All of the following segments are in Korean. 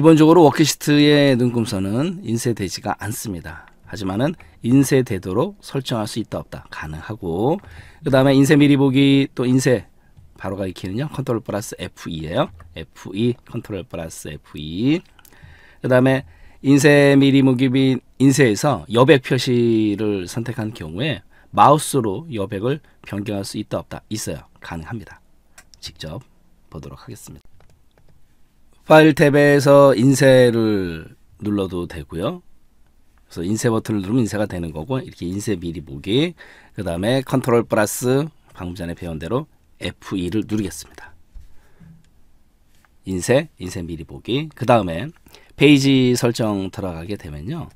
기본적으로 워크시트의 눈금선은 인쇄되지가 않습니다. 하지만은 인쇄되도록 설정할 수 있다 없다 가능하고 그 다음에 인쇄 미리 보기 또 인쇄 바로 가기 키는요 컨트롤 플러스 F2에요 F2 e, 컨트롤 플러스 F2 e. 그 다음에 인쇄 미리 보기 및 인쇄에서 여백 표시를 선택한 경우에 마우스로 여백을 변경할 수 있다 없다 있어요 가능합니다 직접 보도록 하겠습니다 왼발 탭에서 인쇄를 눌러도 되고요. 그래서 인쇄 버튼을 누르면 인쇄가 되는 거고 이렇게 인쇄 미리 보기 그 다음에 컨트롤 플러스 방금 전에 배운 대로 F2를 누르겠습니다. 인쇄, 인쇄 미리 보기 그 다음에 페이지 설정 들어가게 되면요.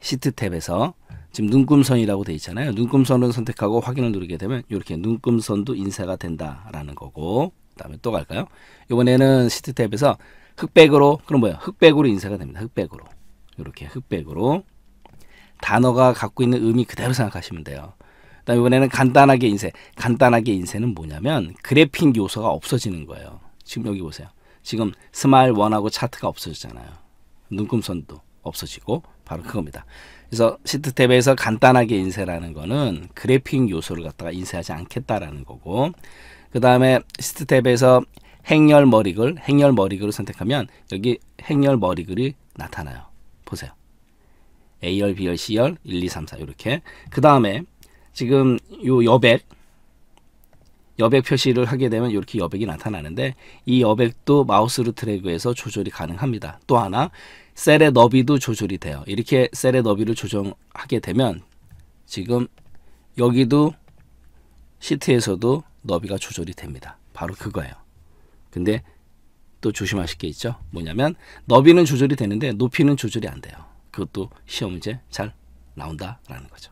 시트 탭에서 지금 눈금선이라고 되어 있잖아요. 눈금선을 선택하고 확인을 누르게 되면 이렇게 눈금선도 인쇄가 된다라는 거고 다음에 또 갈까요? 이번에는 시트 탭에서 흑백으로 그럼 뭐야? 흑백으로 인쇄가 됩니다. 흑백으로 이렇게 흑백으로 단어가 갖고 있는 의미 그대로 생각하시면 돼요. 그다음 이번에는 간단하게 인쇄. 간단하게 인쇄는 뭐냐면 그래픽 요소가 없어지는 거예요. 지금 여기 보세요. 지금 스마일 원하고 차트가 없어졌잖아요. 눈금선도 없어지고 바로 그겁니다. 그래서 시트 탭에서 간단하게 인쇄라는 거는 그래픽 요소를 갖다가 인쇄하지 않겠다라는 거고 그 다음에 시트 탭에서 행렬 머리글, 행렬 머리글을 선택하면 여기 행렬 머리글이 나타나요. 보세요. A열, B열, C열, 1, 2, 3, 4 이렇게. 그 다음에 지금 요 여백, 여백 표시를 하게 되면 이렇게 여백이 나타나는데 이 여백도 마우스로 드래그해서 조절이 가능합니다. 또 하나 셀의 너비도 조절이 돼요. 이렇게 셀의 너비를 조정하게 되면 지금 여기도 시트에서도 너비가 조절이 됩니다. 바로 그거예요. 근데 또 조심하실 게 있죠. 뭐냐면 너비는 조절이 되는데 높이는 조절이 안 돼요. 그것도 시험 문제 잘 나온다라는 거죠.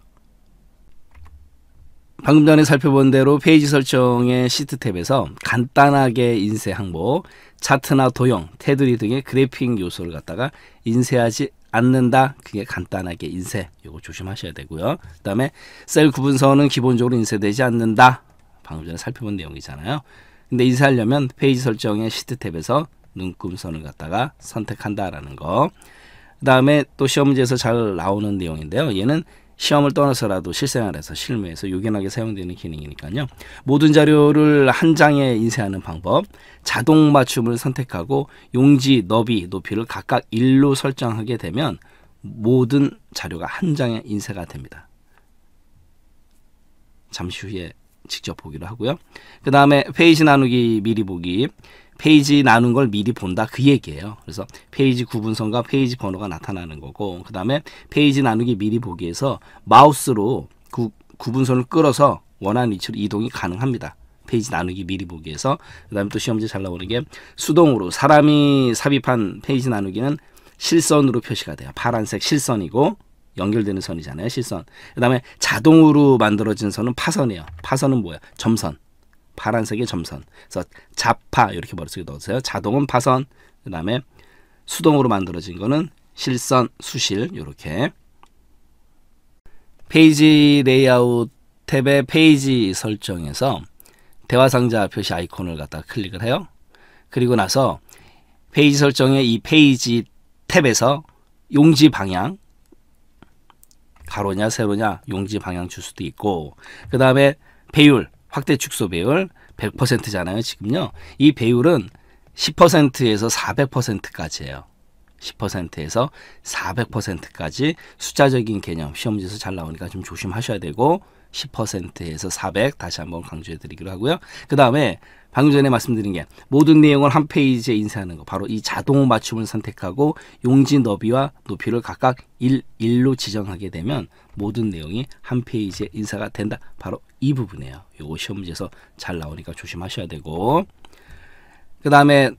방금 전에 살펴본 대로 페이지 설정의 시트 탭에서 간단하게 인쇄 항목, 차트나 도형, 테두리 등의 그래픽 요소를 갖다가 인쇄하지 않는다. 그게 간단하게 인쇄. 이거 조심하셔야 되고요. 그다음에 셀 구분선은 기본적으로 인쇄되지 않는다. 방금 전에 살펴본 내용이잖아요. 근데 인쇄하려면 페이지 설정의 시트 탭에서 눈금선을 갖다가 선택한다라는 거. 그 다음에 또 시험 문제에서 잘 나오는 내용인데요. 얘는 시험을 떠나서라도 실생활에서 실무에서 요긴하게 사용되는 기능이니까요. 모든 자료를 한 장에 인쇄하는 방법, 자동 맞춤을 선택하고 용지, 너비, 높이를 각각 1로 설정하게 되면 모든 자료가 한 장에 인쇄가 됩니다. 잠시 후에 직접 보기로 하고요. 그 다음에 페이지 나누기 미리 보기. 페이지 나눈 걸 미리 본다 그 얘기예요. 그래서 페이지 구분선과 페이지 번호가 나타나는 거고 그 다음에 페이지 나누기 미리 보기에서 마우스로 구, 구분선을 끌어서 원하는 위치로 이동이 가능합니다. 페이지 나누기 미리 보기에서 그 다음에 또 시험지 잘 나오는 게 수동으로 사람이 삽입한 페이지 나누기는 실선으로 표시가 돼요. 파란색 실선이고 연결되는 선이잖아요. 실선. 그다음에 자동으로 만들어진 선은 파선이에요. 파선은 뭐야? 점선. 파란색의 점선. 그래서 자파 이렇게 머릿속에 넣으세요. 자동은 파선. 그다음에 수동으로 만들어진 거는 실선, 수실 이렇게. 페이지 레이아웃 탭의 페이지 설정에서 대화 상자 표시 아이콘을 갖다 클릭을 해요. 그리고 나서 페이지 설정의 이 페이지 탭에서 용지 방향 가로냐 세로냐 용지 방향 줄 수도 있고 그 다음에 배율 확대 축소 배율 100%잖아요 지금요 이 배율은 10%에서 400%까지예요 10%에서 400%까지 숫자적인 개념 시험지에서 잘 나오니까 좀 조심하셔야 되고 10%에서 400 다시 한번 강조해 드리기로 하고요. 그 다음에 방금 전에 말씀드린 게 모든 내용을 한 페이지에 인쇄하는 거 바로 이 자동 맞춤을 선택하고 용지 너비와 높이를 각각 1, 1로 지정하게 되면 모든 내용이 한 페이지에 인쇄가 된다. 바로 이 부분이에요. 요거 시험 문제에서 잘 나오니까 조심하셔야 되고 그 다음에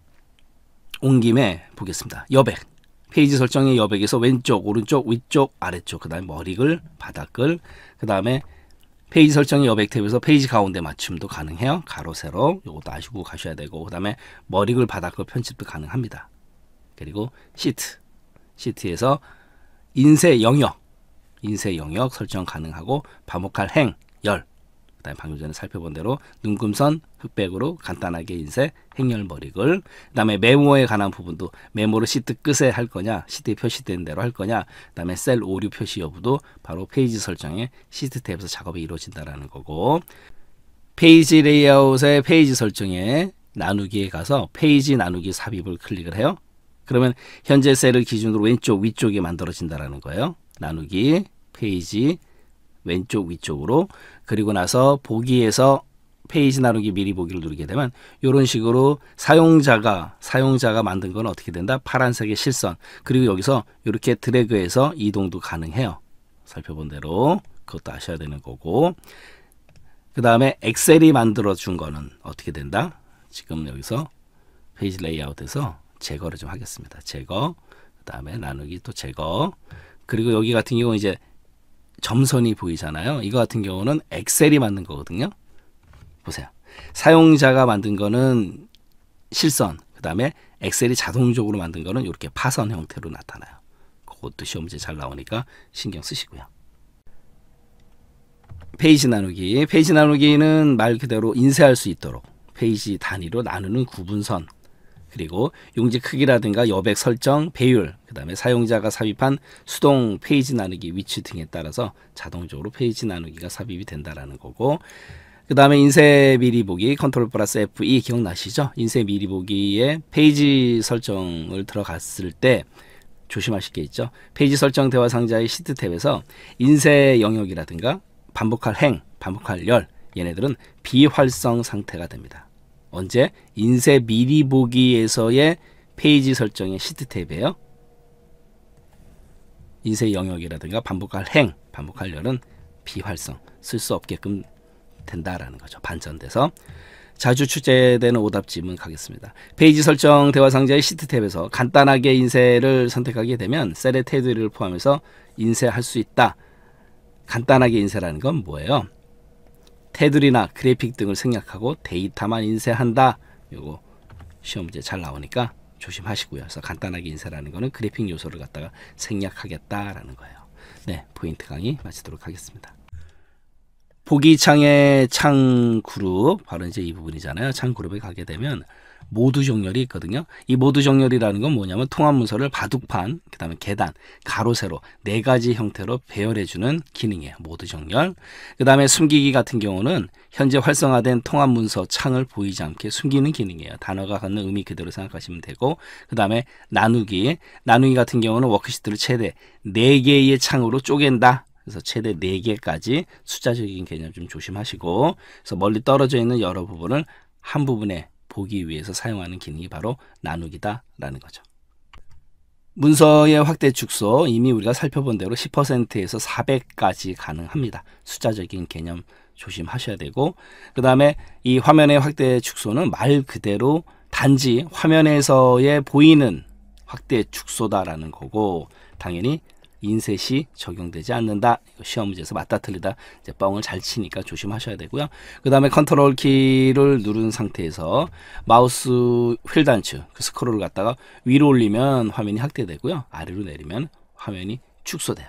온 김에 보겠습니다. 여백 페이지 설정의 여백에서 왼쪽, 오른쪽, 위쪽, 아래쪽 그 다음에 머리글, 바닥글 그 다음에 페이지 설정이 여백 탭에서 페이지 가운데 맞춤도 가능해요. 가로 세로 이것도 아시고 가셔야 되고 그 다음에 머리글 바닥글 편집도 가능합니다. 그리고 시트 시트에서 인쇄 영역 인쇄 영역 설정 가능하고 반복할 행, 열, 그 다음에 방금 전에 살펴본 대로 눈금선, 흑백으로 간단하게 인쇄, 행렬 머릭을 그다음에 메모에 관한 부분도 메모를 시트 끝에 할 거냐, 시트에 표시된 대로 할 거냐, 그다음에 셀 오류 표시 여부도 바로 페이지 설정에 시트 탭에서 작업이 이루어진다라는 거고 페이지 레이아웃의 페이지 설정에 나누기에 가서 페이지 나누기 삽입을 클릭을 해요. 그러면 현재 셀을 기준으로 왼쪽 위쪽에 만들어진다라는 거예요. 나누기 페이지 왼쪽 위쪽으로 그리고 나서 보기에서 페이지 나누기 미리 보기를 누르게 되면 이런 식으로 사용자가 사용자가 만든 건 어떻게 된다? 파란색의 실선 그리고 여기서 이렇게 드래그해서 이동도 가능해요. 살펴본 대로 그것도 아셔야 되는 거고 그 다음에 엑셀이 만들어준 거는 어떻게 된다? 지금 여기서 페이지 레이아웃에서 제거를 좀 하겠습니다. 제거 그 다음에 나누기 또 제거 그리고 여기 같은 경우 이제 점선이 보이잖아요. 이거 같은 경우는 엑셀이 만든 거거든요. 보세요. 사용자가 만든 거는 실선, 그 다음에 엑셀이 자동적으로 만든 거는 이렇게 파선 형태로 나타나요. 그것도 시험 문제 잘 나오니까 신경 쓰시고요. 페이지 나누기. 페이지 나누기는 말 그대로 인쇄할 수 있도록 페이지 단위로 나누는 구분선, 그리고 용지 크기라든가 여백 설정, 배율, 그 다음에 사용자가 삽입한 수동 페이지 나누기 위치 등에 따라서 자동적으로 페이지 나누기가 삽입이 된다라는 거고 그 다음에 인쇄 미리 보기 컨트롤 플러스 F2 e 기억나시죠? 인쇄 미리 보기에 페이지 설정을 들어갔을 때 조심하실 게 있죠. 페이지 설정 대화 상자의 시트 탭에서 인쇄 영역이라든가 반복할 행, 반복할 열 얘네들은 비활성 상태가 됩니다. 언제? 인쇄 미리 보기에서의 페이지 설정의 시트 탭이에요. 인쇄 영역이라든가 반복할 행, 반복할 열은 비활성 쓸 수 없게끔 된다라는 거죠. 반전돼서 자주 출제되는 오답 질문 가겠습니다. 페이지 설정 대화 상자의 시트 탭에서 간단하게 인쇄를 선택하게 되면 셀의 테두리를 포함해서 인쇄할 수 있다. 간단하게 인쇄라는 건 뭐예요? 테두리나 그래픽 등을 생략하고 데이터만 인쇄한다. 이거 시험 문제 잘 나오니까 조심하시고요. 그래서 간단하게 인쇄라는 거는 그래픽 요소를 갖다가 생략하겠다라는 거예요. 네, 포인트 강의 마치도록 하겠습니다. 보기창의 창그룹 바로 이제 이 부분이잖아요. 창그룹에 가게 되면 모두 정렬이 있거든요. 이 모두 정렬이라는 건 뭐냐면 통합 문서를 바둑판, 그다음에 계단, 가로 세로 네 가지 형태로 배열해 주는 기능이에요. 모두 정렬. 그다음에 숨기기 같은 경우는 현재 활성화된 통합 문서 창을 보이지 않게 숨기는 기능이에요. 단어가 갖는 의미 그대로 생각하시면 되고 그다음에 나누기. 나누기 같은 경우는 워크시트를 최대 네개의 창으로 쪼갠다. 그래서 최대 4개까지 숫자적인 개념 좀 조심하시고 그래서 멀리 떨어져 있는 여러 부분을 한 부분에 보기 위해서 사용하는 기능이 바로 나누기다라는 거죠. 문서의 확대 축소 이미 우리가 살펴본 대로 10%에서 400까지 가능합니다. 숫자적인 개념 조심하셔야 되고 그 다음에 이 화면의 확대 축소는 말 그대로 단지 화면에서의 보이는 확대 축소다라는 거고 당연히 인셋이 적용되지 않는다. 시험 문제에서 맞다 틀리다. 이제 뻥을 잘 치니까 조심하셔야 되고요. 그 다음에 컨트롤 키를 누른 상태에서 마우스 휠 단추, 그 스크롤을 갖다가 위로 올리면 화면이 확대되고요. 아래로 내리면 화면이 축소돼요.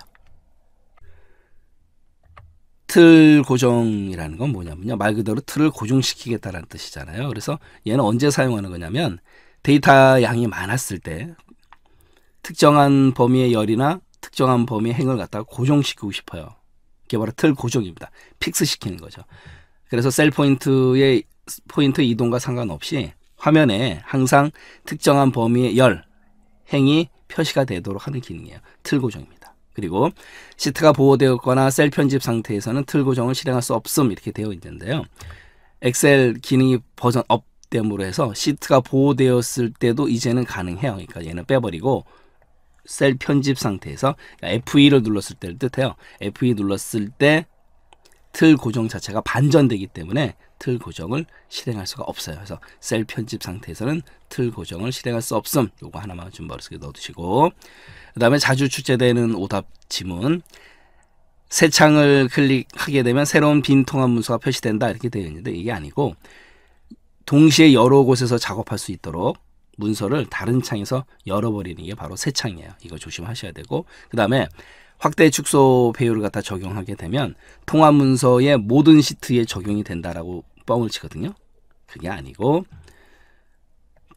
틀 고정이라는 건 뭐냐면요. 말 그대로 틀을 고정시키겠다는 뜻이잖아요. 그래서 얘는 언제 사용하는 거냐면 데이터 양이 많았을 때 특정한 범위의 열이나 특정한 범위의 행을 갖다가 고정시키고 싶어요. 이게 바로 틀 고정입니다. 픽스시키는 거죠. 그래서 셀 포인트의 포인트 이동과 상관없이 화면에 항상 특정한 범위의 열, 행이 표시가 되도록 하는 기능이에요. 틀 고정입니다. 그리고 시트가 보호되었거나 셀 편집 상태에서는 틀 고정을 실행할 수 없음 이렇게 되어 있는데요. 엑셀 기능이 버전 업됨으로 해서 시트가 보호되었을 때도 이제는 가능해요. 그러니까 얘는 빼버리고 셀 편집 상태에서 그러니까 F2를 눌렀을 때를 뜻해요. F2 e 눌렀을 때 틀 고정 자체가 반전되기 때문에 틀 고정을 실행할 수가 없어요. 그래서 셀 편집 상태에서는 틀 고정을 실행할 수 없음. 요거 하나만 좀 머릿속에 넣어두시고 그 다음에 자주 출제되는 오답 지문 새 창을 클릭하게 되면 새로운 빈 통합 문서가 표시된다 이렇게 되어 있는데 이게 아니고 동시에 여러 곳에서 작업할 수 있도록 문서를 다른 창에서 열어버리는 게 바로 새 창이에요. 이거 조심하셔야 되고 그 다음에 확대 축소 배율을 갖다 적용하게 되면 통합 문서의 모든 시트에 적용이 된다라고 뻥을 치거든요. 그게 아니고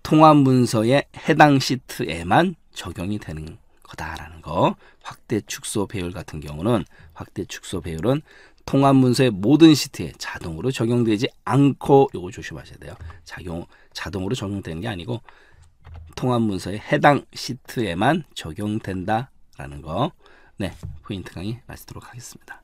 통합 문서의 해당 시트에만 적용이 되는 거다라는 거. 확대 축소 배율 같은 경우는 확대 축소 배율은 통합 문서의 모든 시트에 자동으로 적용되지 않고 요거 조심하셔야 돼요. 작용 자동으로 적용되는 게 아니고 통합 문서의 해당 시트에만 적용된다라는 거. 네, 포인트 강의 마치도록 하겠습니다.